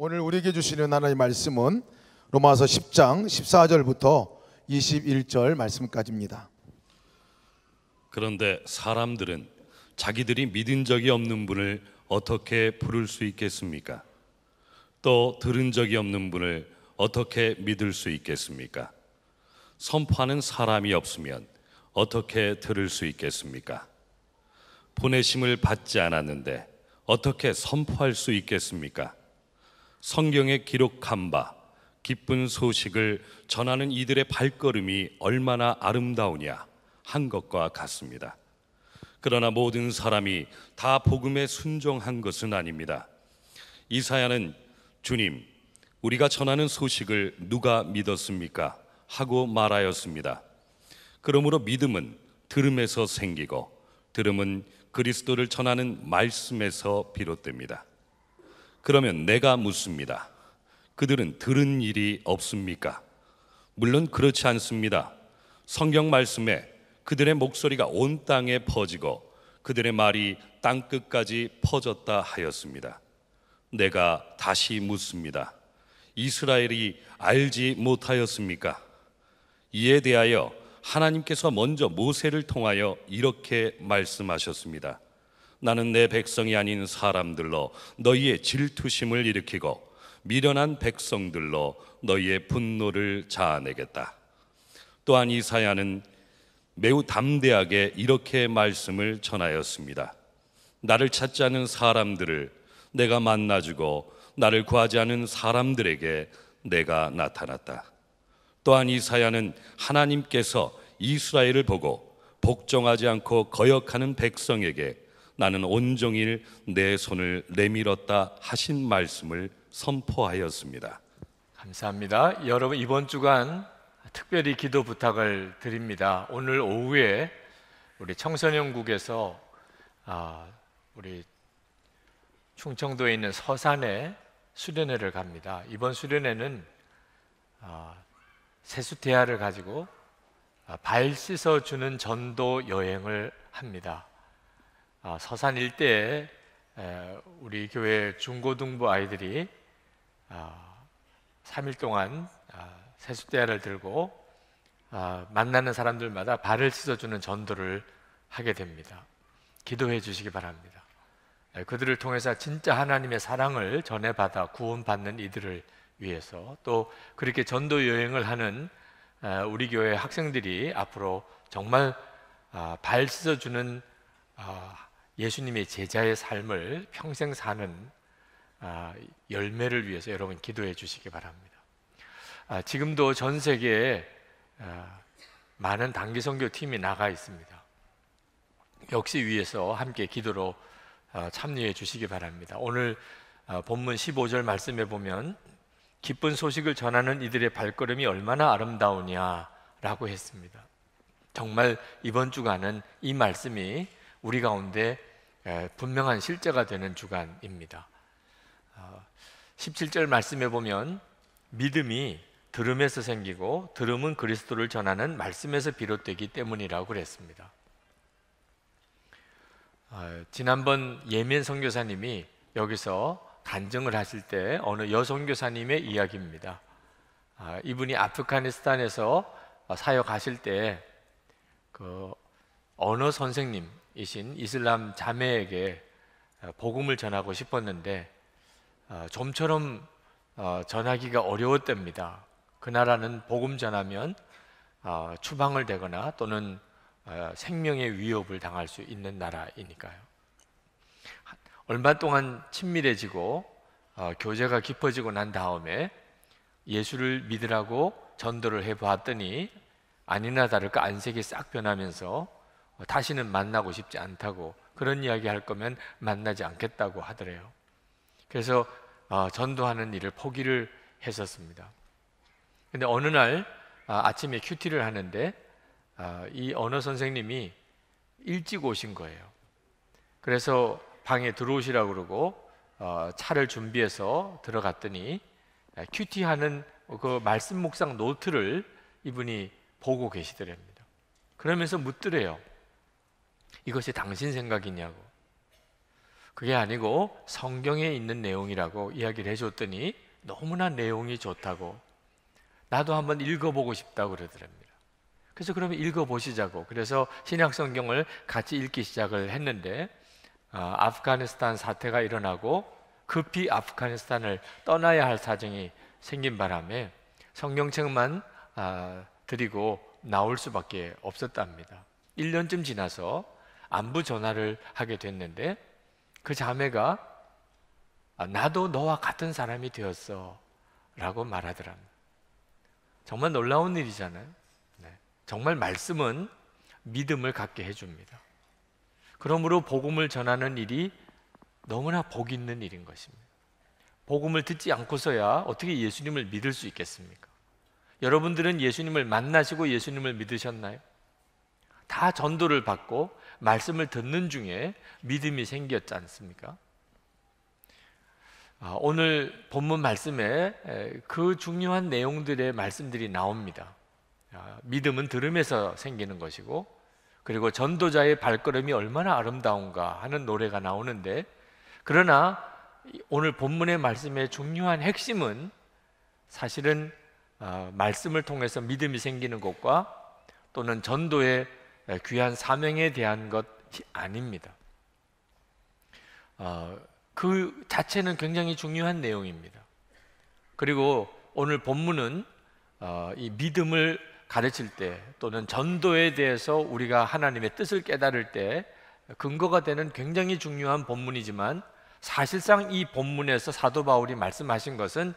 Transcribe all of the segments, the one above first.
오늘 우리에게 주시는 하나님의 말씀은 로마서 10장 14절부터 21절 말씀까지입니다. 그런데 사람들은 자기들이 믿은 적이 없는 분을 어떻게 부를 수 있겠습니까? 또 들은 적이 없는 분을 어떻게 믿을 수 있겠습니까? 선포하는 사람이 없으면 어떻게 들을 수 있겠습니까? 보내심을 받지 않았는데 어떻게 선포할 수 있겠습니까? 성경에 기록한 바 기쁜 소식을 전하는 이들의 발걸음이 얼마나 아름다우냐 한 것과 같습니다. 그러나 모든 사람이 다 복음에 순종한 것은 아닙니다. 이사야는 주님, 우리가 전하는 소식을 누가 믿었습니까? 하고 말하였습니다. 그러므로 믿음은 들음에서 생기고 들음은 그리스도를 전하는 말씀에서 비롯됩니다. 그러면 내가 묻습니다. 그들은 들은 일이 없습니까? 물론 그렇지 않습니다. 성경 말씀에 그들의 목소리가 온 땅에 퍼지고 그들의 말이 땅 끝까지 퍼졌다 하였습니다. 내가 다시 묻습니다. 이스라엘이 알지 못하였습니까? 이에 대하여 하나님께서 먼저 모세를 통하여 이렇게 말씀하셨습니다. 나는 내 백성이 아닌 사람들로 너희의 질투심을 일으키고 미련한 백성들로 너희의 분노를 자아내겠다. 또한 이사야는 매우 담대하게 이렇게 말씀을 전하였습니다. 나를 찾지 않은 사람들을 내가 만나주고 나를 구하지 않은 사람들에게 내가 나타났다. 또한 이사야는 하나님께서 이스라엘을 보고 복종하지 않고 거역하는 백성에게 나는 온종일 내 손을 내밀었다 하신 말씀을 선포하였습니다. 감사합니다. 여러분 이번 주간 특별히 기도 부탁을 드립니다. 오늘 오후에 우리 청소년국에서 아, 우리 충청도에 있는 서산에 수련회를 갑니다. 이번 수련회는 아, 세수태아를 가지고 아, 발 씻어주는 전도 여행을 합니다. 아, 서산 일대에 우리 교회 중고등부 아이들이 3일 아, 동안 아, 세숫대야를 들고 만나는 사람들마다 발을 씻어주는 전도를 하게 됩니다. 기도해 주시기 바랍니다. 그들을 통해서 진짜 하나님의 사랑을 전해받아 구원받는 이들을 위해서 또 그렇게 전도 여행을 하는 우리 교회 학생들이 앞으로 정말 발 씻어주는 예수님의 제자의 삶을 평생 사는 아, 열매를 위해서 여러분 기도해 주시기 바랍니다. 아, 지금도 전 세계에 아, 많은 단기 선교 팀이 나가 있습니다. 역시 위에서 함께 기도로 참여해 주시기 바랍니다. 오늘 본문 15절 말씀해 보면 기쁜 소식을 전하는 이들의 발걸음이 얼마나 아름다우냐라고 했습니다. 정말 이번 주간은 이 말씀이 우리 가운데 예, 분명한 실제가 되는 주간입니다. 17절 어, 말씀해 보면 믿음이 들음에서 생기고 들음은 그리스도를 전하는 말씀에서 비롯되기 때문이라고 그랬습니다. 어, 지난번 예멘 선교사님이 여기서 간증을 하실 때 어느 여선교사님의 이야기입니다. 아, 이분이 아프가니스탄에서 사역하실 때그 언어 선생님이신 이슬람 자매에게 어, 복음을 전하고 싶었는데 어, 좀처럼 어, 전하기가 어려웠답니다. 그 나라는 복음 전하면 추방을 되거나 또는 생명의 위협을 당할 수 있는 나라이니까요. 얼마 동안 친밀해지고 교제가 깊어지고 난 다음에 예수를 믿으라고 전도를 해보았더니 아니나 다를까 안색이 싹 변하면서 어, 다시는 만나고 싶지 않다고 그런 이야기 할 거면 만나지 않겠다고 하더래요. 그래서 어, 전도하는 일을 포기를 했었습니다. 근데 어느 날 아, 침에 큐티를 하는데 아, 이 언어 선생님이 일찍 오신 거예요. 그래서 방에 들어오시라고 그러고 어, 차를 준비해서 들어갔더니 아, 큐티하는 그 말씀 묵상 노트를 이분이 보고 계시더랍니다. 그러면서 묻더래요. 이것이 당신 생각이냐고. 그게 아니고 성경에 있는 내용이라고 이야기를 해줬더니 너무나 내용이 좋다고 나도 한번 읽어보고 싶다고 그러더랍니다. 그래서 그러면 읽어보시자고. 그래서 신약 성경을 같이 읽기 시작을 했는데 아, 아프가니스탄 사태가 일어나고 급히 아프가니스탄을 떠나야 할 사정이 생긴 바람에 성경책만 아, 드리고 나올 수밖에 없었답니다. 1년쯤 지나서 안부 전화를 하게 됐는데 그 자매가 아, 나도 너와 같은 사람이 되었어 라고 말하더라고요 정말 놀라운 일이잖아요. 네. 정말 말씀은 믿음을 갖게 해줍니다. 그러므로 복음을 전하는 일이 너무나 복 있는 일인 것입니다. 복음을 듣지 않고서야 어떻게 예수님을 믿을 수 있겠습니까? 여러분들은 예수님을 만나시고 예수님을 믿으셨나요? 다 전도를 받고 말씀을 듣는 중에 믿음이 생겼지 않습니까? 아, 오늘 본문 말씀에 그 중요한 내용들의 말씀들이 나옵니다. 아, 믿음은 들음에서 생기는 것이고, 그리고 전도자의 발걸음이 얼마나 아름다운가 하는 노래가 나오는데, 그러나 오늘 본문의 말씀의 중요한 핵심은 사실은 아, 말씀을 통해서 믿음이 생기는 것과 또는 전도의 예, 귀한 사명에 대한 것이 아닙니다. 어, 그 자체는 굉장히 중요한 내용입니다. 그리고 오늘 본문은 어, 이 믿음을 가르칠 때 또는 전도에 대해서 우리가 하나님의 뜻을 깨달을 때 근거가 되는 굉장히 중요한 본문이지만 사실상 이 본문에서 사도 바울이 말씀하신 것은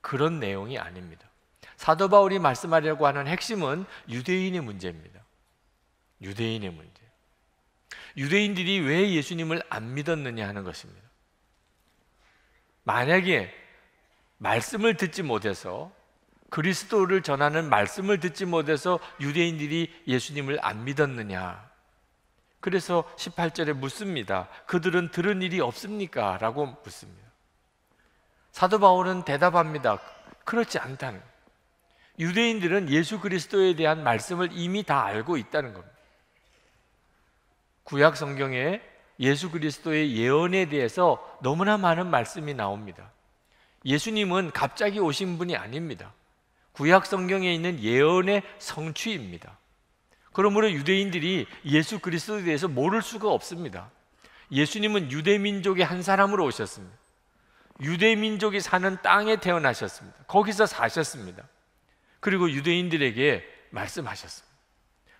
그런 내용이 아닙니다. 사도 바울이 말씀하려고 하는 핵심은 유대인의 문제입니다. 유대인의 문제. 유대인들이 왜 예수님을 안 믿었느냐 하는 것입니다. 만약에 말씀을 듣지 못해서 그리스도를 전하는 말씀을 듣지 못해서 유대인들이 예수님을 안 믿었느냐. 그래서 18절에 묻습니다. 그들은 들은 일이 없습니까? 라고 묻습니다. 사도 바울은 대답합니다. 그렇지 않다는. 유대인들은 예수 그리스도에 대한 말씀을 이미 다 알고 있다는 겁니다. 구약 성경에 예수 그리스도의 예언에 대해서 너무나 많은 말씀이 나옵니다. 예수님은 갑자기 오신 분이 아닙니다. 구약 성경에 있는 예언의 성취입니다. 그러므로 유대인들이 예수 그리스도에 대해서 모를 수가 없습니다. 예수님은 유대민족의 한 사람으로 오셨습니다. 유대민족이 사는 땅에 태어나셨습니다. 거기서 사셨습니다. 그리고 유대인들에게 말씀하셨습니다.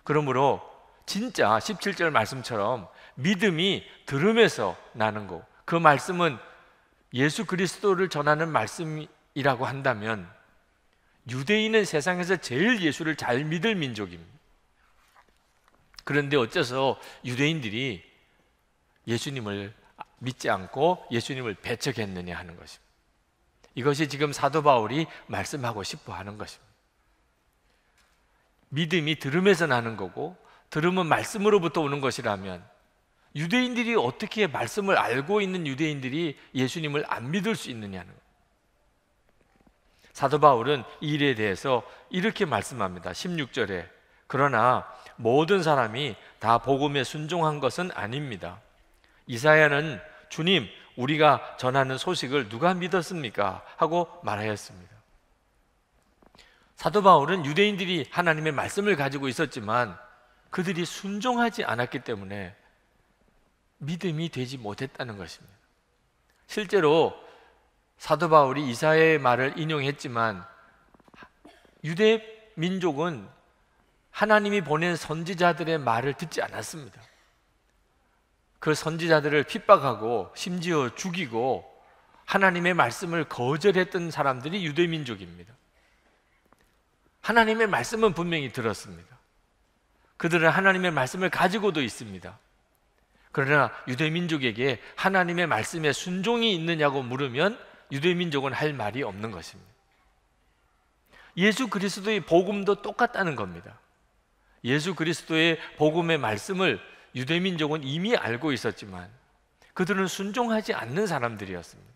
그러므로 진짜 17절 말씀처럼 믿음이 들음에서 나는 거. 그 말씀은 예수 그리스도를 전하는 말씀이라고 한다면 유대인은 세상에서 제일 예수를 잘 믿을 민족입니다. 그런데 어째서 유대인들이 예수님을 믿지 않고 예수님을 배척했느냐 하는 것입니다. 이것이 지금 사도 바울이 말씀하고 싶어 하는 것입니다. 믿음이 들음에서 나는 거고 들음은 말씀으로부터 오는 것이라면 유대인들이 어떻게 말씀을 알고 있는 유대인들이 예수님을 안 믿을 수 있느냐는 사도 바울은 이 일에 대해서 이렇게 말씀합니다. 16절에 그러나 모든 사람이 다 복음에 순종한 것은 아닙니다. 이사야는 주님 우리가 전하는 소식을 누가 믿었습니까? 하고 말하였습니다. 사도 바울은 유대인들이 하나님의 말씀을 가지고 있었지만 그들이 순종하지 않았기 때문에 믿음이 되지 못했다는 것입니다. 실제로 사도 바울이 이사의 말을 인용했지만 유대 민족은 하나님이 보낸 선지자들의 말을 듣지 않았습니다. 그 선지자들을 핍박하고 심지어 죽이고 하나님의 말씀을 거절했던 사람들이 유대민족입니다. 하나님의 말씀은 분명히 들었습니다. 그들은 하나님의 말씀을 가지고도 있습니다. 그러나 유대 민족에게 하나님의 말씀에 순종이 있느냐고 물으면 유대 민족은 할 말이 없는 것입니다. 예수 그리스도의 복음도 똑같다는 겁니다. 예수 그리스도의 복음의 말씀을 유대 민족은 이미 알고 있었지만 그들은 순종하지 않는 사람들이었습니다.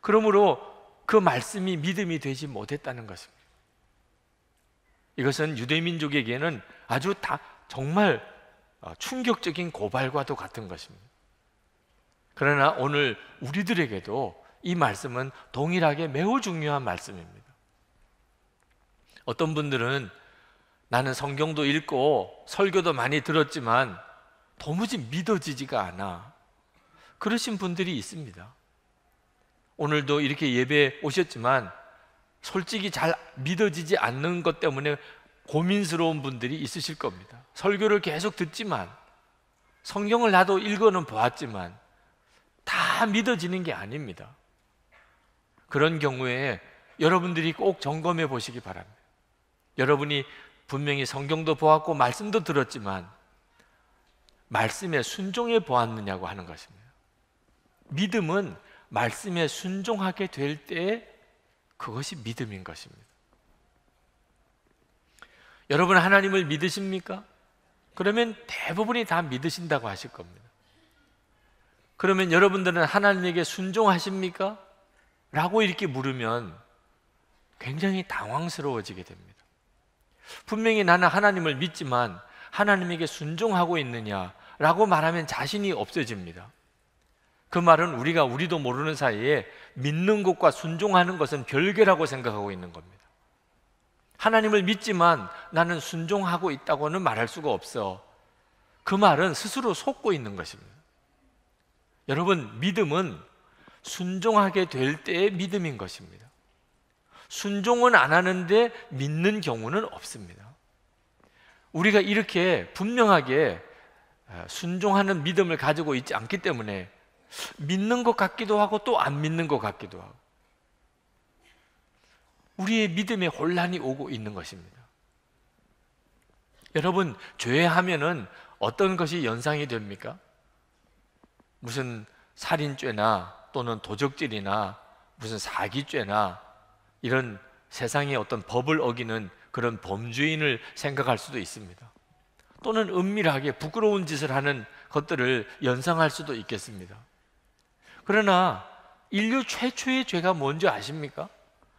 그러므로 그 말씀이 믿음이 되지 못했다는 것입니다. 이것은 유대 민족에게는 아주 다 정말 어, 충격적인 고발과도 같은 것입니다. 그러나 오늘 우리들에게도 이 말씀은 동일하게 매우 중요한 말씀입니다. 어떤 분들은 나는 성경도 읽고 설교도 많이 들었지만 도무지 믿어지지가 않아. 그러신 분들이 있습니다. 오늘도 이렇게 예배 오셨지만 솔직히 잘 믿어지지 않는 것 때문에 고민스러운 분들이 있으실 겁니다. 설교를 계속 듣지만 성경을 나도 읽어는 보았지만 다 믿어지는 게 아닙니다. 그런 경우에 여러분들이 꼭 점검해 보시기 바랍니다. 여러분이 분명히 성경도 보았고 말씀도 들었지만 말씀에 순종해 보았느냐고 하는 것입니다. 믿음은 말씀에 순종하게 될 때 그것이 믿음인 것입니다. 여러분 하나님을 믿으십니까? 그러면 대부분이 다 믿으신다고 하실 겁니다. 그러면 여러분들은 하나님에게 순종하십니까? 라고 이렇게 물으면 굉장히 당황스러워지게 됩니다. 분명히 나는 하나님을 믿지만 하나님에게 순종하고 있느냐 라고 말하면 자신이 없어집니다. 그 말은 우리가 우리도 모르는 사이에 믿는 것과 순종하는 것은 별개라고 생각하고 있는 겁니다. 하나님을 믿지만 나는 순종하고 있다고는 말할 수가 없어. 그 말은 스스로 속고 있는 것입니다. 여러분, 믿음은 순종하게 될 때의 믿음인 것입니다. 순종은 안 하는데 믿는 경우는 없습니다. 우리가 이렇게 분명하게 아, 순종하는 믿음을 가지고 있지 않기 때문에 믿는 것 같기도 하고 또 안 믿는 것 같기도 하고 우리의 믿음에 혼란이 오고 있는 것입니다. 여러분, 죄하면은 어떤 것이 연상이 됩니까? 무슨 살인죄나 또는 도적질이나 무슨 사기죄나 이런 세상의 어떤 법을 어기는 그런 범죄인을 생각할 수도 있습니다. 또는 은밀하게 부끄러운 짓을 하는 것들을 연상할 수도 있겠습니다. 그러나 인류 최초의 죄가 뭔지 아십니까?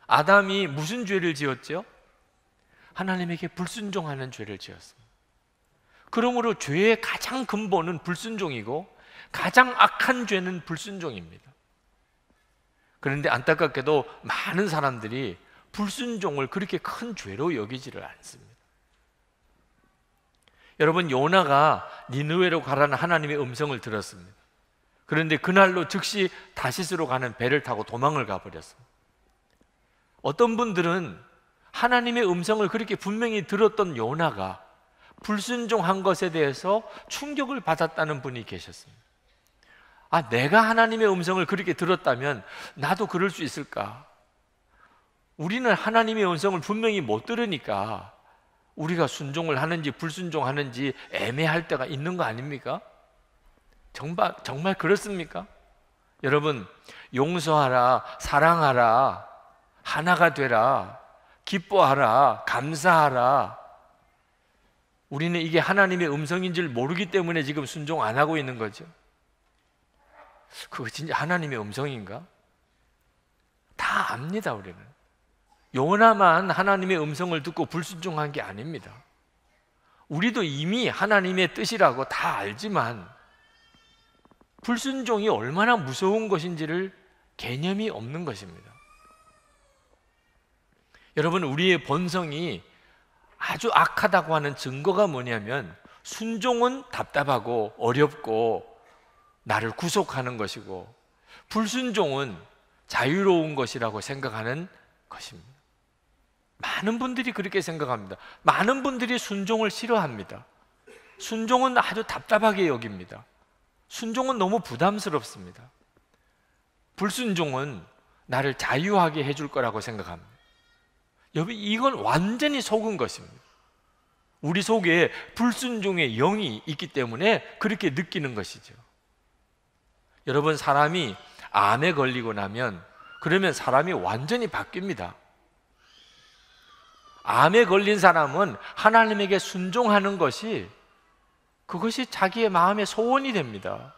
아담이 무슨 죄를 지었죠 하나님에게 불순종하는 죄를 지었습니다. 그러므로 죄의 가장 근본은 불순종이고 가장 악한 죄는 불순종입니다. 그런데 안타깝게도 많은 사람들이 불순종을 그렇게 큰 죄로 여기지를 않습니다. 여러분 요나가 니느웨로 가라는 하나님의 음성을 들었습니다. 그런데 그날로 즉시 다시스로 가는 배를 타고 도망을 가버렸습니다. 어떤 분들은 하나님의 음성을 그렇게 분명히 들었던 요나가 불순종한 것에 대해서 충격을 받았다는 분이 계셨습니다. 아, 내가 하나님의 음성을 그렇게 들었다면 나도 그럴 수 있을까? 우리는 하나님의 음성을 분명히 못 들으니까 우리가 순종을 하는지 불순종하는지 애매할 때가 있는 거 아닙니까? 정말, 정말 그렇습니까? 여러분, 용서하라, 사랑하라, 하나가 되라. 기뻐하라. 감사하라. 우리는 이게 하나님의 음성인 줄 모르기 때문에 지금 순종 안 하고 있는 거죠. 그거 진짜 하나님의 음성인가? 다 압니다, 우리는. 요나만 하나님의 음성을 듣고 불순종한 게 아닙니다. 우리도 이미 하나님의 뜻이라고 다 알지만 불순종이 얼마나 무서운 것인지를 개념이 없는 것입니다. 여러분 우리의 본성이 아주 악하다고 하는 증거가 뭐냐면 순종은 답답하고 어렵고 나를 구속하는 것이고 불순종은 자유로운 것이라고 생각하는 것입니다. 많은 분들이 그렇게 생각합니다. 많은 분들이 순종을 싫어합니다. 순종은 아주 답답하게 여깁니다. 순종은 너무 부담스럽습니다. 불순종은 나를 자유하게 해줄 거라고 생각합니다. 여러분 이건 완전히 속은 것입니다. 우리 속에 불순종의 영이 있기 때문에 그렇게 느끼는 것이죠. 여러분 사람이 암에 걸리고 나면 그러면 사람이 완전히 바뀝니다. 암에 걸린 사람은 하나님에게 순종하는 것이 그것이 자기의 마음의 소원이 됩니다.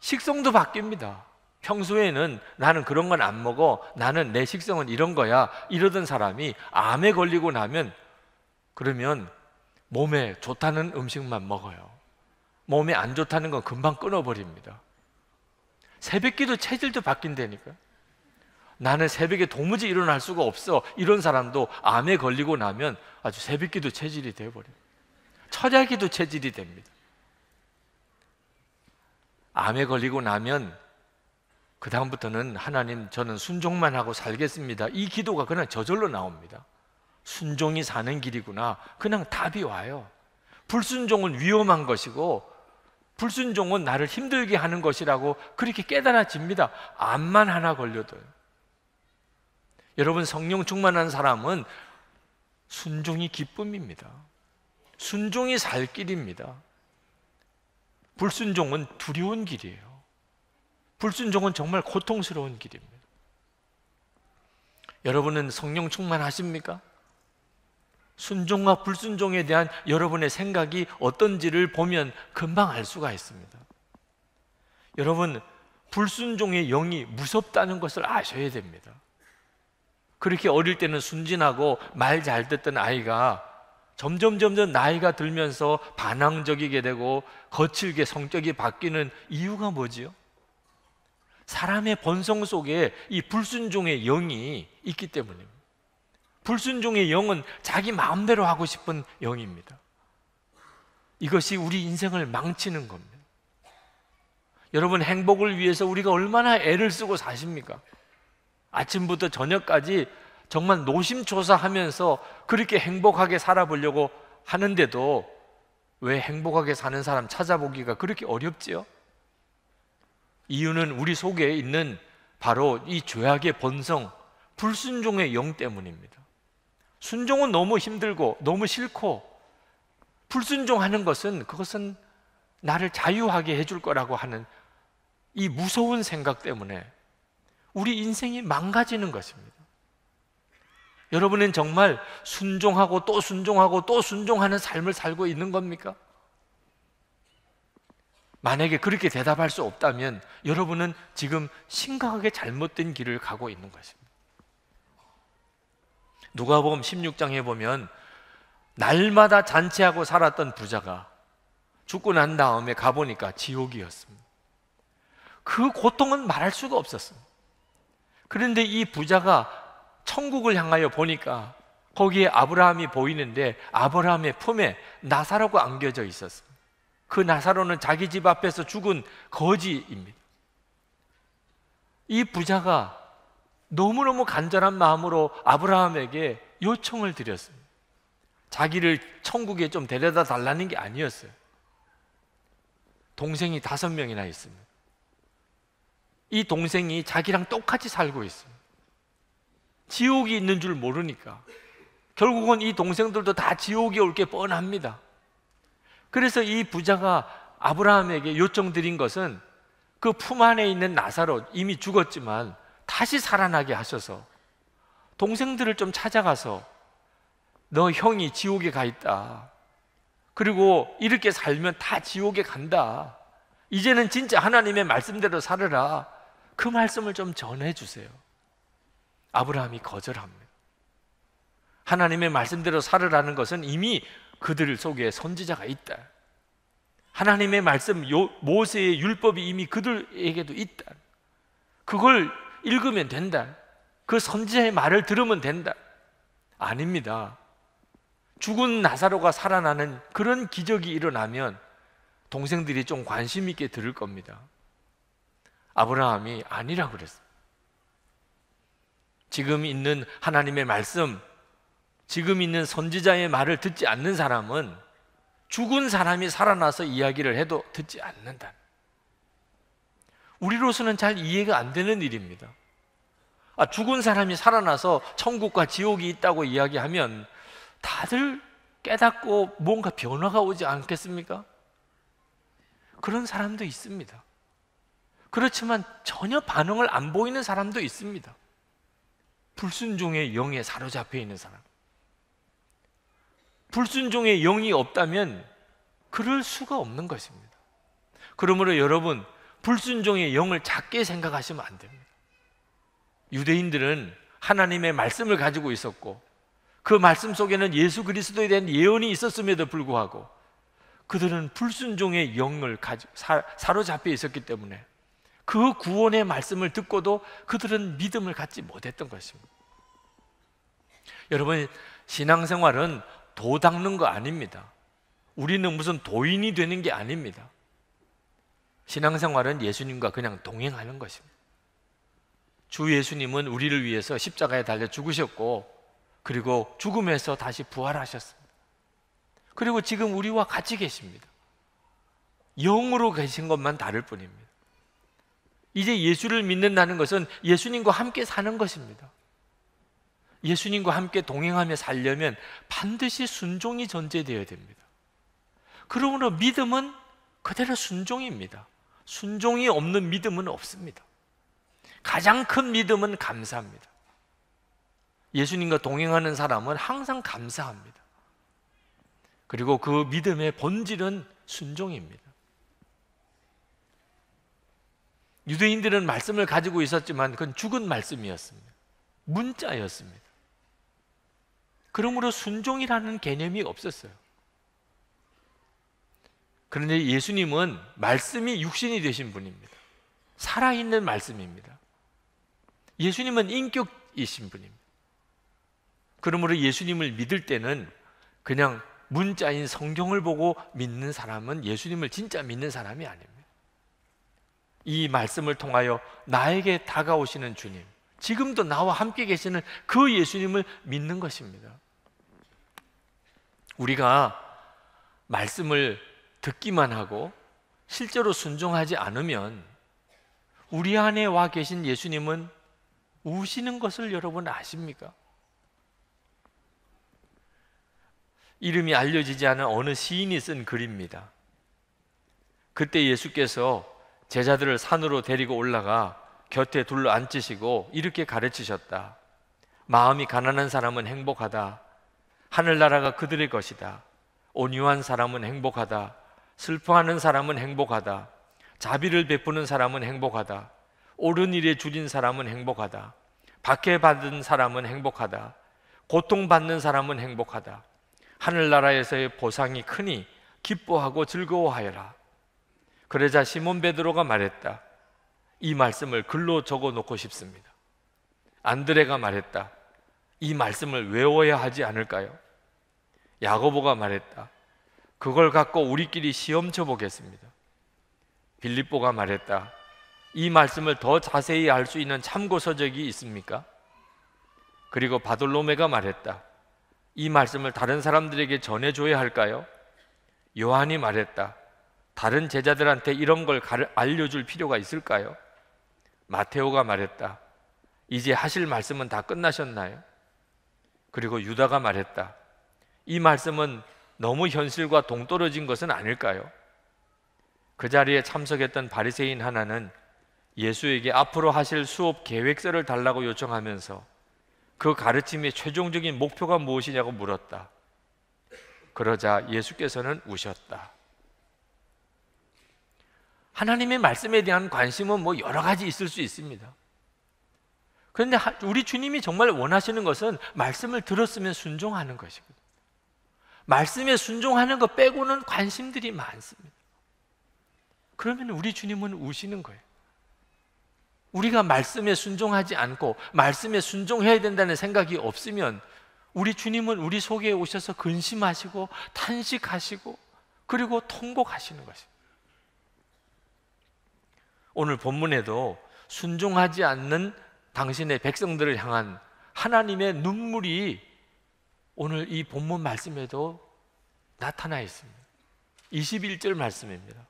식성도 바뀝니다. 평소에는 나는 그런 건 안 먹어. 나는 내 식성은 이런 거야. 이러던 사람이 암에 걸리고 나면 그러면 몸에 좋다는 음식만 먹어요. 몸에 안 좋다는 건 금방 끊어버립니다. 새벽기도 체질도 바뀐다니까요. 나는 새벽에 도무지 일어날 수가 없어. 이런 사람도 암에 걸리고 나면 아주 새벽기도 체질이 되어버려요. 철야기도 체질이 됩니다. 암에 걸리고 나면 그 다음부터는 하나님 저는 순종만 하고 살겠습니다. 이 기도가 그냥 저절로 나옵니다. 순종이 사는 길이구나. 그냥 답이 와요. 불순종은 위험한 것이고 불순종은 나를 힘들게 하는 것이라고 그렇게 깨달아집니다. 암만 하나 걸려도 여러분 성령 충만한 사람은 순종이 기쁨입니다. 순종이 살 길입니다. 불순종은 두려운 길이에요. 불순종은 정말 고통스러운 길입니다. 여러분은 성령 충만하십니까? 순종과 불순종에 대한 여러분의 생각이 어떤지를 보면 금방 알 수가 있습니다. 여러분, 불순종의 영이 무섭다는 것을 아셔야 됩니다. 그렇게 어릴 때는 순진하고 말 잘 듣던 아이가 점점 점점 나이가 들면서 반항적이게 되고 거칠게 성격이 바뀌는 이유가 뭐지요? 사람의 본성 속에 이 불순종의 영이 있기 때문입니다. 불순종의 영은 자기 마음대로 하고 싶은 영입니다. 이것이 우리 인생을 망치는 겁니다. 여러분 행복을 위해서 우리가 얼마나 애를 쓰고 사십니까? 아침부터 저녁까지 정말 노심초사하면서 그렇게 행복하게 살아보려고 하는데도 왜 행복하게 사는 사람 찾아보기가 그렇게 어렵지요? 이유는 우리 속에 있는 바로 이 죄악의 본성, 불순종의 영 때문입니다. 순종은 너무 힘들고 너무 싫고 불순종하는 것은 그것은 나를 자유하게 해줄 거라고 하는 이 무서운 생각 때문에 우리 인생이 망가지는 것입니다. 여러분은 정말 순종하고 또 순종하고 또 순종하는 삶을 살고 있는 겁니까? 만약에 그렇게 대답할 수 없다면 여러분은 지금 심각하게 잘못된 길을 가고 있는 것입니다. 누가복음 16장에 보면 날마다 잔치하고 살았던 부자가 죽고 난 다음에 가보니까 지옥이었습니다. 그 고통은 말할 수가 없었습니다. 그런데 이 부자가 천국을 향하여 보니까 거기에 아브라함이 보이는데 아브라함의 품에 나사로가 안겨져 있었습니다. 그 나사로는 자기 집 앞에서 죽은 거지입니다. 이 부자가 너무너무 간절한 마음으로 아브라함에게 요청을 드렸습니다. 자기를 천국에 좀 데려다 달라는 게 아니었어요. 동생이 다섯 명이나 있습니다. 이 동생이 자기랑 똑같이 살고 있습니다. 지옥이 있는 줄 모르니까. 결국은 이 동생들도 다 지옥에 올 게 뻔합니다. 그래서 이 부자가 아브라함에게 요청드린 것은 그 품 안에 있는 나사로 이미 죽었지만 다시 살아나게 하셔서 동생들을 좀 찾아가서 너 형이 지옥에 가 있다. 그리고 이렇게 살면 다 지옥에 간다. 이제는 진짜 하나님의 말씀대로 살아라. 그 말씀을 좀 전해 주세요. 아브라함이 거절합니다. 하나님의 말씀대로 살으라는 것은 이미 그들 속에 선지자가 있다. 하나님의 말씀, 모세의 율법이 이미 그들에게도 있다. 그걸 읽으면 된다. 그 선지자의 말을 들으면 된다. 아닙니다. 죽은 나사로가 살아나는 그런 기적이 일어나면 동생들이 좀 관심 있게 들을 겁니다. 아브라함이 아니라 그랬어요. 지금 있는 하나님의 말씀, 지금 있는 선지자의 말을 듣지 않는 사람은 죽은 사람이 살아나서 이야기를 해도 듣지 않는다. 우리로서는 잘 이해가 안 되는 일입니다. 아, 죽은 사람이 살아나서 천국과 지옥이 있다고 이야기하면 다들 깨닫고 뭔가 변화가 오지 않겠습니까? 그런 사람도 있습니다. 그렇지만 전혀 반응을 안 보이는 사람도 있습니다. 불순종의 영에 사로잡혀 있는 사람. 불순종의 영이 없다면 그럴 수가 없는 것입니다. 그러므로 여러분, 불순종의 영을 작게 생각하시면 안 됩니다. 유대인들은 하나님의 말씀을 가지고 있었고 그 말씀 속에는 예수 그리스도에 대한 예언이 있었음에도 불구하고 그들은 불순종의 영을 가지, 사, 사로잡혀 있었기 때문에 그 구원의 말씀을 듣고도 그들은 믿음을 갖지 못했던 것입니다. 여러분, 신앙생활은 도 닦는 거 아닙니다. 우리는 무슨 도인이 되는 게 아닙니다. 신앙생활은 예수님과 그냥 동행하는 것입니다. 주 예수님은 우리를 위해서 십자가에 달려 죽으셨고, 그리고 죽음에서 다시 부활하셨습니다. 그리고 지금 우리와 같이 계십니다. 영으로 계신 것만 다를 뿐입니다. 이제 예수를 믿는다는 것은 예수님과 함께 사는 것입니다. 예수님과 함께 동행하며 살려면 반드시 순종이 전제되어야 됩니다. 그러므로 믿음은 그대로 순종입니다. 순종이 없는 믿음은 없습니다. 가장 큰 믿음은 감사입니다. 예수님과 동행하는 사람은 항상 감사합니다. 그리고 그 믿음의 본질은 순종입니다. 유대인들은 말씀을 가지고 있었지만 그건 죽은 말씀이었습니다. 문자였습니다. 그러므로 순종이라는 개념이 없었어요. 그런데 예수님은 말씀이 육신이 되신 분입니다. 살아있는 말씀입니다. 예수님은 인격이신 분입니다. 그러므로 예수님을 믿을 때는 그냥 문자인 성경을 보고 믿는 사람은 예수님을 진짜 믿는 사람이 아닙니다. 이 말씀을 통하여 나에게 다가오시는 주님, 지금도 나와 함께 계시는 그 예수님을 믿는 것입니다. 우리가 말씀을 듣기만 하고 실제로 순종하지 않으면 우리 안에 와 계신 예수님은 우시는 것을 여러분 아십니까? 이름이 알려지지 않은 어느 시인이 쓴 글입니다. 그때 예수께서 제자들을 산으로 데리고 올라가 곁에 둘러 앉히시고 이렇게 가르치셨다. 마음이 가난한 사람은 행복하다. 하늘나라가 그들의 것이다. 온유한 사람은 행복하다. 슬퍼하는 사람은 행복하다. 자비를 베푸는 사람은 행복하다. 옳은 일에 줄인 사람은 행복하다. 박해받은 사람은 행복하다. 고통받는 사람은 행복하다. 하늘나라에서의 보상이 크니 기뻐하고 즐거워하여라. 그러자 시몬 베드로가 말했다. 이 말씀을 글로 적어 놓고 싶습니다. 안드레가 말했다. 이 말씀을 외워야 하지 않을까요? 야고보가 말했다. 그걸 갖고 우리끼리 시험쳐 보겠습니다. 빌립보가 말했다. 이 말씀을 더 자세히 알 수 있는 참고 서적이 있습니까? 그리고 바돌로메가 말했다. 이 말씀을 다른 사람들에게 전해줘야 할까요? 요한이 말했다. 다른 제자들한테 이런 걸 알려줄 필요가 있을까요? 마테오가 말했다. 이제 하실 말씀은 다 끝나셨나요? 그리고 유다가 말했다. 이 말씀은 너무 현실과 동떨어진 것은 아닐까요? 그 자리에 참석했던 바리새인 하나는 예수에게 앞으로 하실 수업 계획서를 달라고 요청하면서 그 가르침의 최종적인 목표가 무엇이냐고 물었다. 그러자 예수께서는 우셨다. 하나님의 말씀에 대한 관심은 뭐 여러 가지 있을 수 있습니다. 그런데 우리 주님이 정말 원하시는 것은 말씀을 들었으면 순종하는 것이고 말씀에 순종하는 것 빼고는 관심들이 많습니다. 그러면 우리 주님은 우시는 거예요. 우리가 말씀에 순종하지 않고 말씀에 순종해야 된다는 생각이 없으면 우리 주님은 우리 속에 오셔서 근심하시고 탄식하시고 그리고 통곡하시는 것입니다. 오늘 본문에도 순종하지 않는 당신의 백성들을 향한 하나님의 눈물이 오늘 이 본문 말씀에도 나타나 있습니다. 21절 말씀입니다.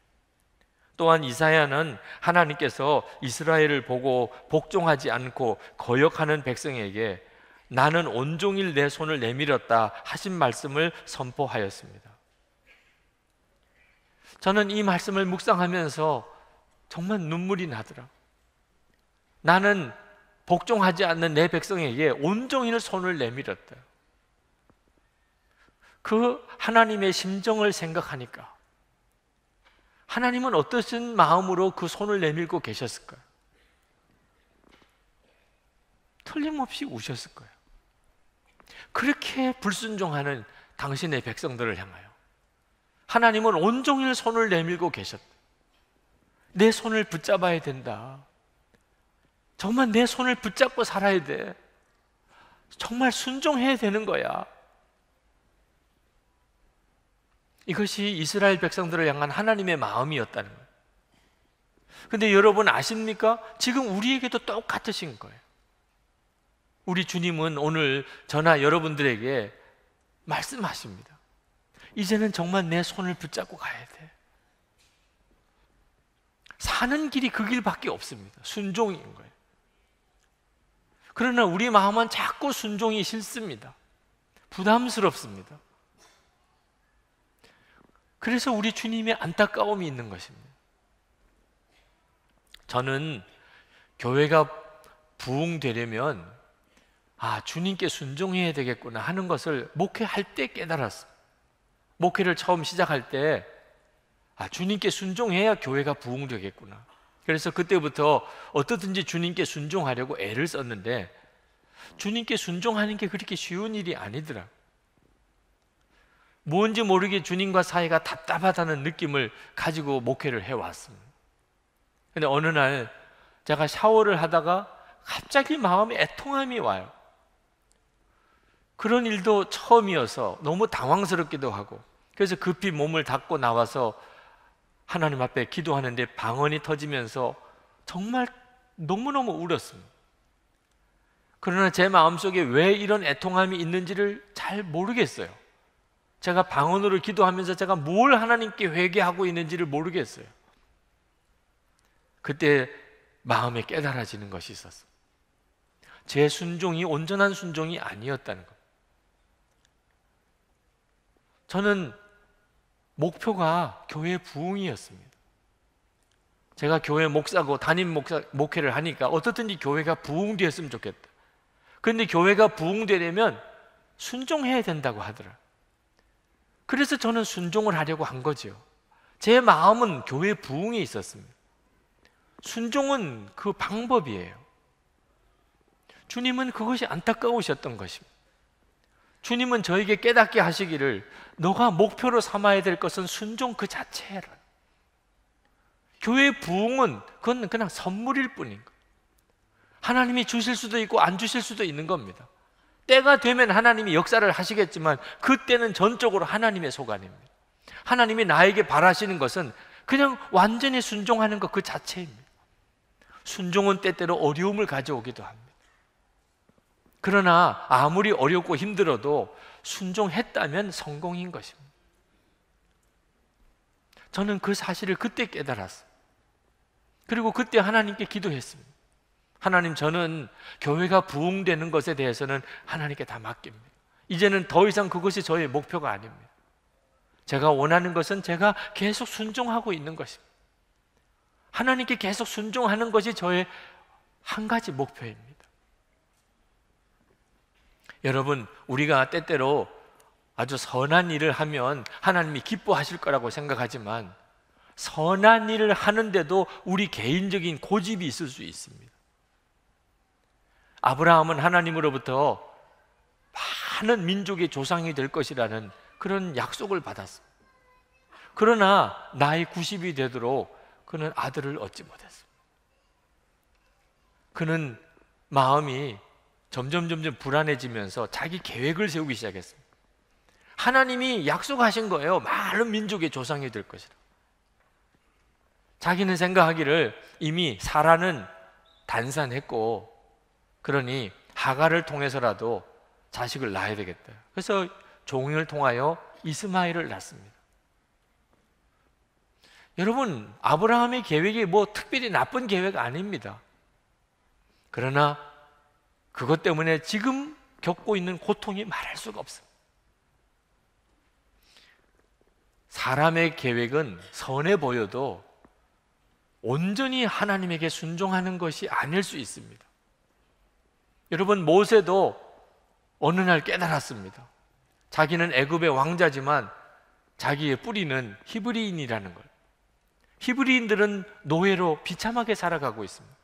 또한 이사야는 하나님께서 이스라엘을 보고 복종하지 않고 거역하는 백성에게 나는 온종일 내 손을 내밀었다 하신 말씀을 선포하였습니다. 저는 이 말씀을 묵상하면서 정말 눈물이 나더라. 나는 복종하지 않는 내 백성에게 온종일 손을 내밀었다. 그 하나님의 심정을 생각하니까 하나님은 어떠신 마음으로 그 손을 내밀고 계셨을까요? 틀림없이 우셨을 거예요. 그렇게 불순종하는 당신의 백성들을 향하여 하나님은 온종일 손을 내밀고 계셨다. 내 손을 붙잡아야 된다. 정말 내 손을 붙잡고 살아야 돼. 정말 순종해야 되는 거야. 이것이 이스라엘 백성들을 향한 하나님의 마음이었다는 거예요. 근데 여러분 아십니까? 지금 우리에게도 똑같으신 거예요. 우리 주님은 오늘 저나 여러분들에게 말씀하십니다. 이제는 정말 내 손을 붙잡고 가야 돼. 사는 길이 그 길밖에 없습니다. 순종인 거예요. 그러나 우리 마음은 자꾸 순종이 싫습니다. 부담스럽습니다. 그래서 우리 주님의 안타까움이 있는 것입니다. 저는 교회가 부흥되려면 아, 주님께 순종해야 되겠구나 하는 것을 목회할 때 깨달았어요. 목회를 처음 시작할 때 아, 주님께 순종해야 교회가 부흥되겠구나. 그래서 그때부터 어떻든지 주님께 순종하려고 애를 썼는데 주님께 순종하는 게 그렇게 쉬운 일이 아니더라. 뭔지 모르게 주님과 사이가 답답하다는 느낌을 가지고 목회를 해왔습니다. 근데 어느 날 제가 샤워를 하다가 갑자기 마음에 애통함이 와요. 그런 일도 처음이어서 너무 당황스럽기도 하고 그래서 급히 몸을 닦고 나와서 하나님 앞에 기도하는데 방언이 터지면서 정말 너무너무 울었습니다. 그러나 제 마음속에 왜 이런 애통함이 있는지를 잘 모르겠어요. 제가 방언으로 기도하면서 제가 뭘 하나님께 회개하고 있는지를 모르겠어요. 그때 마음에 깨달아지는 것이 있었어. 제 순종이 온전한 순종이 아니었다는 것. 저는 목표가 교회 부흥이었습니다. 제가 교회 목사고 담임 목사, 목회를 하니까 어떻든지 교회가 부흥되었으면 좋겠다. 그런데 교회가 부흥되려면 순종해야 된다고 하더라. 그래서 저는 순종을 하려고 한 거지요. 제 마음은 교회 부흥에 있었습니다. 순종은 그 방법이에요. 주님은 그것이 안타까우셨던 것입니다. 주님은 저에게 깨닫게 하시기를 너가 목표로 삼아야 될 것은 순종 그 자체를 교회 부흥은 그건 그냥 선물일 뿐인 거. 하나님이 주실 수도 있고 안 주실 수도 있는 겁니다. 때가 되면 하나님이 역사를 하시겠지만 그때는 전적으로 하나님의 소관입니다. 하나님이 나에게 바라시는 것은 그냥 완전히 순종하는 것 그 자체입니다. 순종은 때때로 어려움을 가져오기도 합니다. 그러나 아무리 어렵고 힘들어도 순종했다면 성공인 것입니다. 저는 그 사실을 그때 깨달았어요. 그리고 그때 하나님께 기도했습니다. 하나님 저는 교회가 부흥되는 것에 대해서는 하나님께 다 맡깁니다. 이제는 더 이상 그것이 저의 목표가 아닙니다. 제가 원하는 것은 제가 계속 순종하고 있는 것입니다. 하나님께 계속 순종하는 것이 저의 한 가지 목표입니다. 여러분, 우리가 때때로 아주 선한 일을 하면 하나님이 기뻐하실 거라고 생각하지만 선한 일을 하는데도 우리 개인적인 고집이 있을 수 있습니다. 아브라함은 하나님으로부터 많은 민족의 조상이 될 것이라는 그런 약속을 받았어. 그러나 나이 90이 되도록 그는 아들을 얻지 못했어. 그는 마음이 점점 점점 불안해지면서 자기 계획을 세우기 시작했습니다. 하나님이 약속하신 거예요. 많은 민족의 조상이 될 것이라. 자기는 생각하기를 이미 사라는 단산했고 그러니 하가를 통해서라도 자식을 낳아야 되겠다. 그래서 종인을 통하여 이스마엘을 낳습니다. 여러분, 아브라함의 계획이 뭐 특별히 나쁜 계획 아닙니다. 그러나 그것 때문에 지금 겪고 있는 고통이 말할 수가 없습니다. 사람의 계획은 선해 보여도 온전히 하나님에게 순종하는 것이 아닐 수 있습니다. 여러분 모세도 어느 날 깨달았습니다. 자기는 애굽의 왕자지만 자기의 뿌리는 히브리인이라는 걸. 히브리인들은 노예로 비참하게 살아가고 있습니다.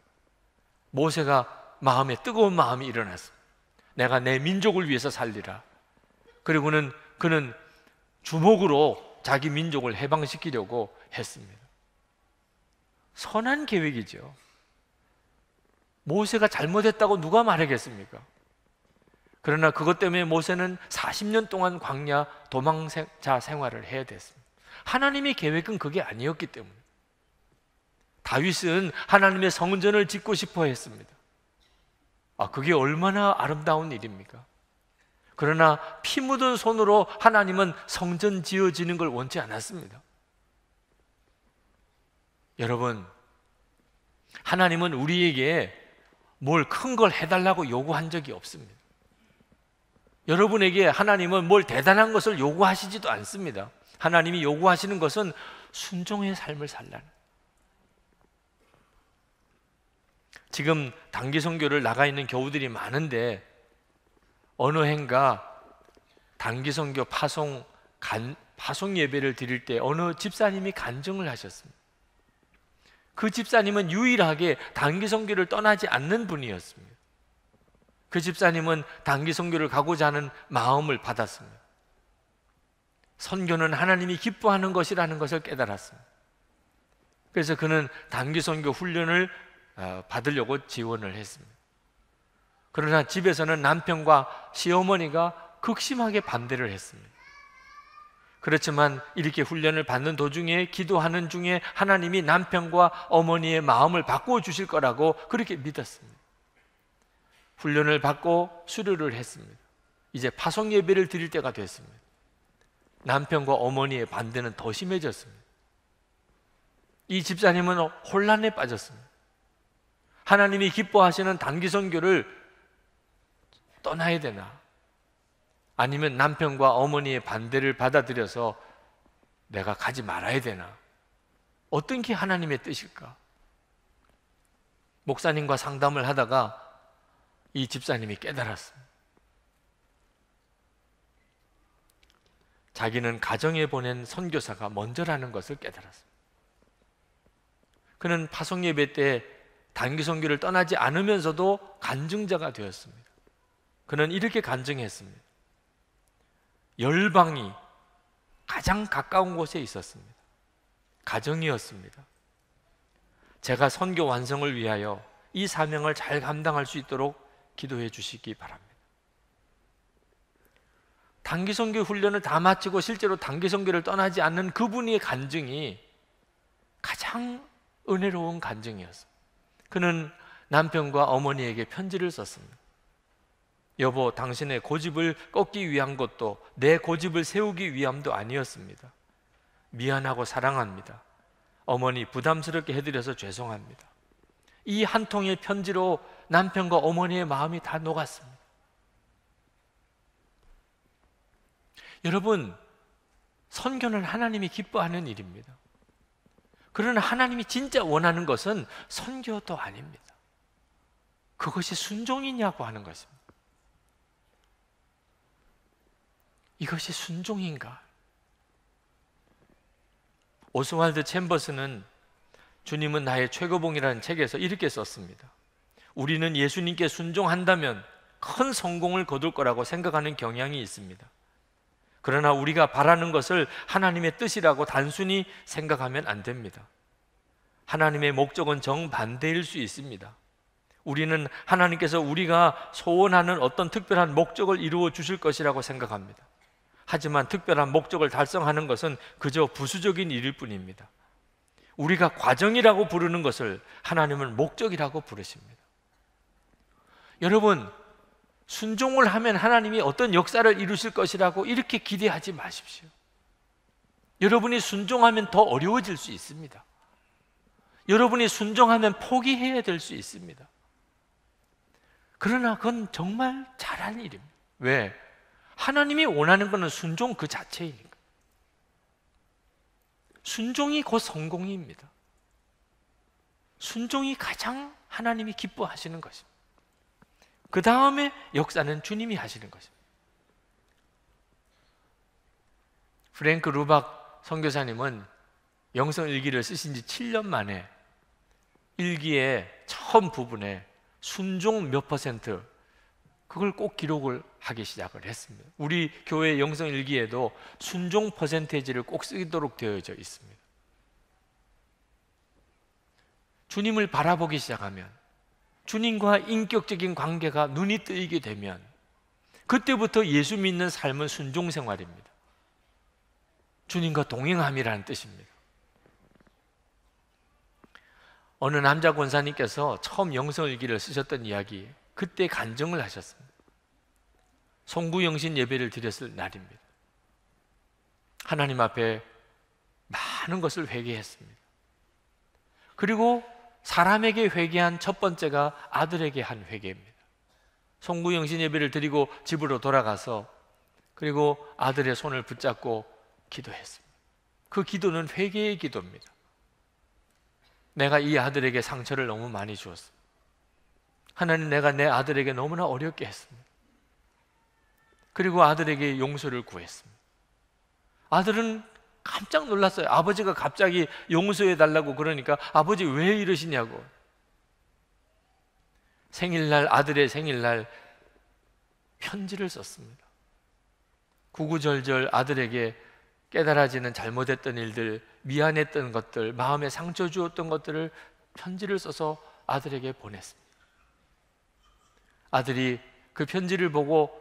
모세가 마음에 뜨거운 마음이 일어났습 내가 내 민족을 위해서 살리라. 그리고는 그는 주목으로 자기 민족을 해방시키려고 했습니다. 선한 계획이죠. 모세가 잘못했다고 누가 말하겠습니까? 그러나 그것 때문에 모세는 40년 동안 광야 도망자 생활을 해야 됐습니다. 하나님의 계획은 그게 아니었기 때문에. 다윗은 하나님의 성전을 짓고 싶어 했습니다. 아, 그게 얼마나 아름다운 일입니까? 그러나 피 묻은 손으로 하나님은 성전 지어지는 걸 원치 않았습니다. 여러분, 하나님은 우리에게 뭘큰걸 해달라고 요구한 적이 없습니다. 여러분에게 하나님은 뭘 대단한 것을 요구하시지도 않습니다. 하나님이 요구하시는 것은 순종의 삶을 살라는. 지금 단기 선교를 나가 있는 교우들이 많은데 어느 행가 단기 선교 파송 간, 파송 예배를 드릴 때 어느 집사님이 간증을 하셨습니다. 그 집사님은 유일하게 단기 선교를 떠나지 않는 분이었습니다. 그 집사님은 단기 선교를 가고자 하는 마음을 받았습니다. 선교는 하나님이 기뻐하는 것이라는 것을 깨달았습니다. 그래서 그는 단기 선교 훈련을 어, 받으려고 지원을 했습니다. 그러나 집에서는 남편과 시어머니가 극심하게 반대를 했습니다. 그렇지만 이렇게 훈련을 받는 도중에 기도하는 중에 하나님이 남편과 어머니의 마음을 바꾸어 주실 거라고 그렇게 믿었습니다. 훈련을 받고 수료를 했습니다. 이제 파송 예배를 드릴 때가 됐습니다. 남편과 어머니의 반대는 더 심해졌습니다. 이 집사님은 혼란에 빠졌습니다. 하나님이 기뻐하시는 단기 선교를 떠나야 되나? 아니면 남편과 어머니의 반대를 받아들여서 내가 가지 말아야 되나? 어떤 게 하나님의 뜻일까? 목사님과 상담을 하다가 이 집사님이 깨달았습니다. 자기는 가정에 보낸 선교사가 먼저라는 것을 깨달았습니다. 그는 파송 예배 때 단기 선교를 떠나지 않으면서도 간증자가 되었습니다. 그는 이렇게 간증했습니다. 열방이 가장 가까운 곳에 있었습니다. 가정이었습니다. 제가 선교 완성을 위하여 이 사명을 잘 감당할 수 있도록 기도해 주시기 바랍니다. 단기 선교 훈련을 다 마치고 실제로 단기 선교를 떠나지 않는 그분의 간증이 가장 은혜로운 간증이었습니 그는 남편과 어머니에게 편지를 썼습니다. 여보, 당신의 고집을 꺾기 위한 것도 내 고집을 세우기 위함도 아니었습니다. 미안하고 사랑합니다. 어머니 부담스럽게 해드려서 죄송합니다. 이 한 통의 편지로 남편과 어머니의 마음이 다 녹았습니다. 여러분, 선교는 하나님이 기뻐하는 일입니다. 그러나 하나님이 진짜 원하는 것은 선교도 아닙니다. 그것이 순종이냐고 하는 것입니다. 이것이 순종인가? 오스왈드 챔버스는 주님은 나의 최고봉이라는 책에서 이렇게 썼습니다. 우리는 예수님께 순종한다면 큰 성공을 거둘 거라고 생각하는 경향이 있습니다. 그러나 우리가 바라는 것을 하나님의 뜻이라고 단순히 생각하면 안 됩니다. 하나님의 목적은 정반대일 수 있습니다. 우리는 하나님께서 우리가 소원하는 어떤 특별한 목적을 이루어 주실 것이라고 생각합니다. 하지만 특별한 목적을 달성하는 것은 그저 부수적인 일일 뿐입니다. 우리가 과정이라고 부르는 것을 하나님은 목적이라고 부르십니다. 여러분, 순종을 하면 하나님이 어떤 역사를 이루실 것이라고 이렇게 기대하지 마십시오. 여러분이 순종하면 더 어려워질 수 있습니다. 여러분이 순종하면 포기해야 될 수 있습니다. 그러나 그건 정말 잘할 일입니다. 왜? 하나님이 원하는 것은 순종 그 자체이니까. 순종이 곧 성공입니다. 순종이 가장 하나님이 기뻐하시는 것입니다. 그 다음에 역사는 주님이 하시는 것입니다. 프랭크 루박 선교사님은 영성 일기를 쓰신 지 7년 만에 일기에 처음 부분에 순종 몇 퍼센트 그걸 꼭 기록을 하기 시작을 했습니다. 우리 교회 영성 일기에도 순종 퍼센테이지를 꼭 쓰도록 되어져 있습니다. 주님을 바라보기 시작하면 주님과 인격적인 관계가 눈이 뜨이게 되면 그때부터 예수 믿는 삶은 순종 생활입니다. 주님과 동행함이라는 뜻입니다. 어느 남자 권사님께서 처음 영성일기를 쓰셨던 이야기 그때 간증을 하셨습니다. 송구영신 예배를 드렸을 날입니다. 하나님 앞에 많은 것을 회개했습니다. 그리고 사람에게 회개한 첫 번째가 아들에게 한 회개입니다. 송구영신 예배를 드리고 집으로 돌아가서 그리고 아들의 손을 붙잡고 기도했습니다. 그 기도는 회개의 기도입니다. 내가 이 아들에게 상처를 너무 많이 주었습니다. 하나님 내가 내 아들에게 너무나 어렵게 했습니다. 그리고 아들에게 용서를 구했습니다. 아들은 깜짝 놀랐어요. 아버지가 갑자기 용서해 달라고 그러니까 아버지 왜 이러시냐고. 생일날 아들의 생일날 편지를 썼습니다. 구구절절 아들에게 깨달아지는 잘못했던 일들, 미안했던 것들, 마음에 상처 주었던 것들을 편지를 써서 아들에게 보냈습니다. 아들이 그 편지를 보고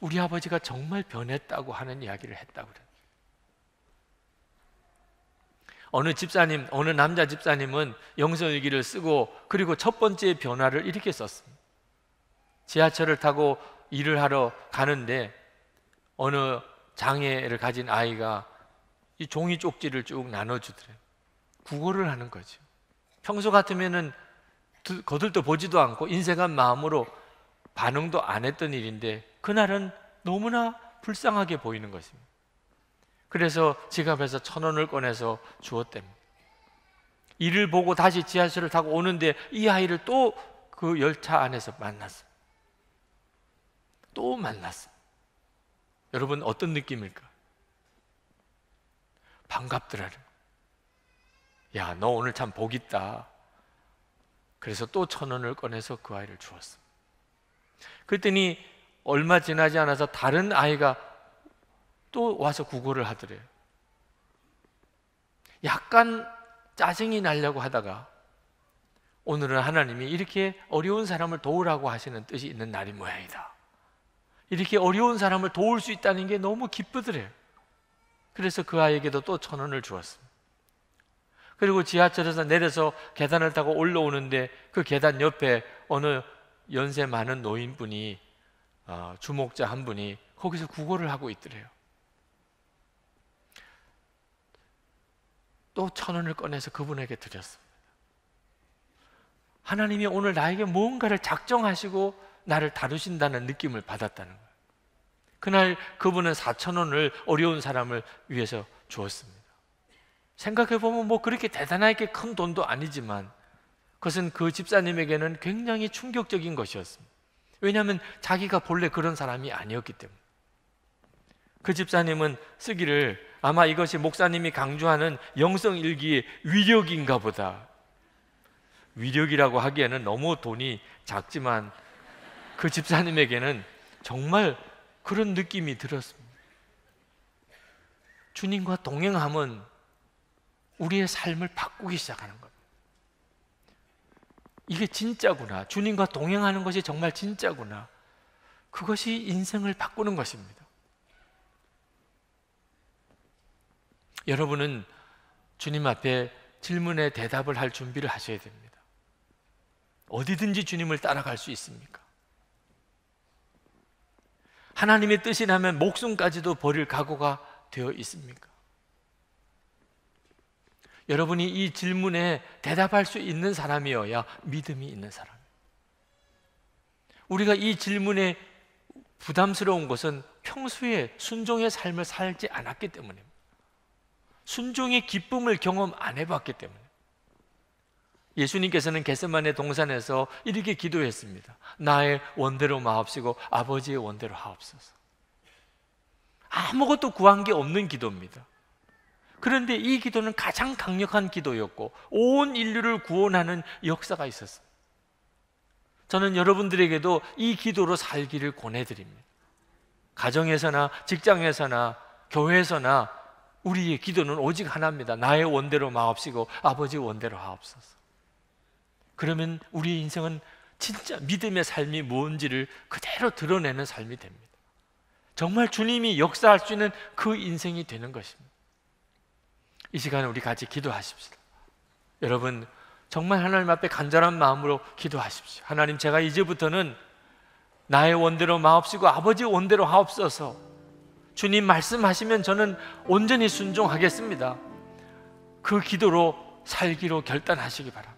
우리 아버지가 정말 변했다고 하는 이야기를 했다고 그래요. 어느 집사님, 어느 남자 집사님은 영성일기를 쓰고 그리고 첫 번째 변화를 이렇게 썼습니다. 지하철을 타고 일을 하러 가는데 어느 장애를 가진 아이가 이 종이 쪽지를 쭉 나눠주더래요. 구걸를 하는 거죠. 평소 같으면은 거들떠 보지도 않고 인색한 마음으로 반응도 안 했던 일인데 그날은 너무나 불쌍하게 보이는 것입니다. 그래서 지갑에서 천 원을 꺼내서 주었답니다. 이를 보고 다시 지하철을 타고 오는데 이 아이를 또 그 열차 안에서 만났어요. 또 만났어요. 여러분 어떤 느낌일까? 반갑더라. 야, 너 오늘 참 복 있다. 그래서 또 천 원을 꺼내서 그 아이를 주었습니다. 그랬더니 얼마 지나지 않아서 다른 아이가 또 와서 구걸을 하더래요. 약간 짜증이 나려고 하다가 오늘은 하나님이 이렇게 어려운 사람을 도우라고 하시는 뜻이 있는 날인 모양이다. 이렇게 어려운 사람을 도울 수 있다는 게 너무 기쁘더래요. 그래서 그 아이에게도 또 천 원을 주었습니다. 그리고 지하철에서 내려서 계단을 타고 올라오는데 그 계단 옆에 어느 연세 많은 노인분이 어, 주목자 한 분이 거기서 구걸을 하고 있더래요. 또 천 원을 꺼내서 그분에게 드렸습니다. 하나님이 오늘 나에게 뭔가를 작정하시고 나를 다루신다는 느낌을 받았다는 거예요. 그날 그분은 사천 원을 어려운 사람을 위해서 주었습니다. 생각해 보면 뭐 그렇게 대단하게 큰 돈도 아니지만 그것은 그 집사님에게는 굉장히 충격적인 것이었습니다. 왜냐하면 자기가 본래 그런 사람이 아니었기 때문에. 그 집사님은 쓰기를 아마 이것이 목사님이 강조하는 영성 일기의 위력인가 보다. 위력이라고 하기에는 너무 돈이 작지만 그 집사님에게는 정말 그런 느낌이 들었습니다. 주님과 동행함은 우리의 삶을 바꾸기 시작하는 것. 이게 진짜구나. 주님과 동행하는 것이 정말 진짜구나. 그것이 인생을 바꾸는 것입니다. 여러분은 주님 앞에 질문에 대답을 할 준비를 하셔야 됩니다. 어디든지 주님을 따라갈 수 있습니까? 하나님의 뜻이라면 목숨까지도 버릴 각오가 되어 있습니까? 여러분이 이 질문에 대답할 수 있는 사람이어야 믿음이 있는 사람. 우리가 이 질문에 부담스러운 것은 평소에 순종의 삶을 살지 않았기 때문입니다. 순종의 기쁨을 경험 안 해봤기 때문에. 예수님께서는 겟세만의 동산에서 이렇게 기도했습니다. 나의 원대로 마옵시고 아버지의 원대로 하옵소서. 아무것도 구한 게 없는 기도입니다. 그런데 이 기도는 가장 강력한 기도였고 온 인류를 구원하는 역사가 있었어요. 저는 여러분들에게도 이 기도로 살기를 권해드립니다. 가정에서나 직장에서나 교회에서나 우리의 기도는 오직 하나입니다. 나의 원대로 마옵시고 아버지 원대로 하옵소서. 그러면 우리의 인생은 진짜 믿음의 삶이 뭔지를 그대로 드러내는 삶이 됩니다. 정말 주님이 역사할 수 있는 그 인생이 되는 것입니다. 이 시간에 우리 같이 기도하십시다. 여러분, 정말 하나님 앞에 간절한 마음으로 기도하십시오. 하나님, 제가 이제부터는 나의 원대로 마옵시고 아버지 원대로 하옵소서. 주님 말씀하시면 저는 온전히 순종하겠습니다. 그 기도로 살기로 결단하시기 바랍니다.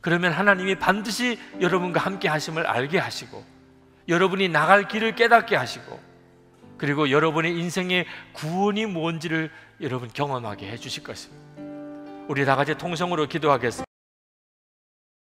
그러면 하나님이 반드시 여러분과 함께 하심을 알게 하시고 여러분이 나갈 길을 깨닫게 하시고 그리고 여러분의 인생의 구원이 뭔지를 여러분 경험하게 해 주실 것입니다. 우리 다 같이 통성으로 기도하겠습니다.